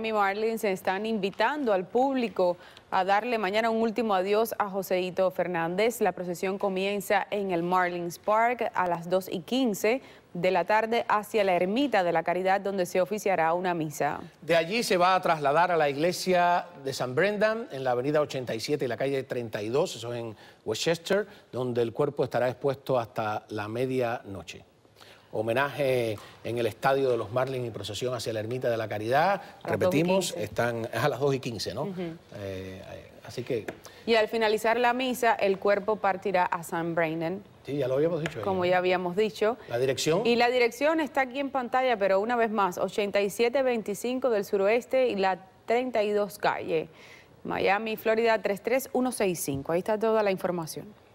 Miami Marlins están invitando al público a darle mañana un último adiós a Joseito Fernández. La procesión comienza en el Marlins Park a las 2 y 15 de la tarde hacia la Ermita de la Caridad, donde se oficiará una misa. De allí se va a trasladar a la iglesia de San Brendan, en la avenida 87 y la calle 32, eso es en Westchester, donde el cuerpo estará expuesto hasta la medianoche homenaje en el estadio de los Marlins y procesión hacia la Ermita de la Caridad. Repetimos, están, es a las 2 y 15, ¿no? Eh, así que... Y al finalizar la misa, el cuerpo partirá a San Brandon. Sí, ya lo habíamos dicho. Como ya habíamos dicho. ¿La dirección? Y la dirección está aquí en pantalla, pero una vez más, 8725 del suroeste y la 32 calle. Miami, Florida 33165. Ahí está toda la información.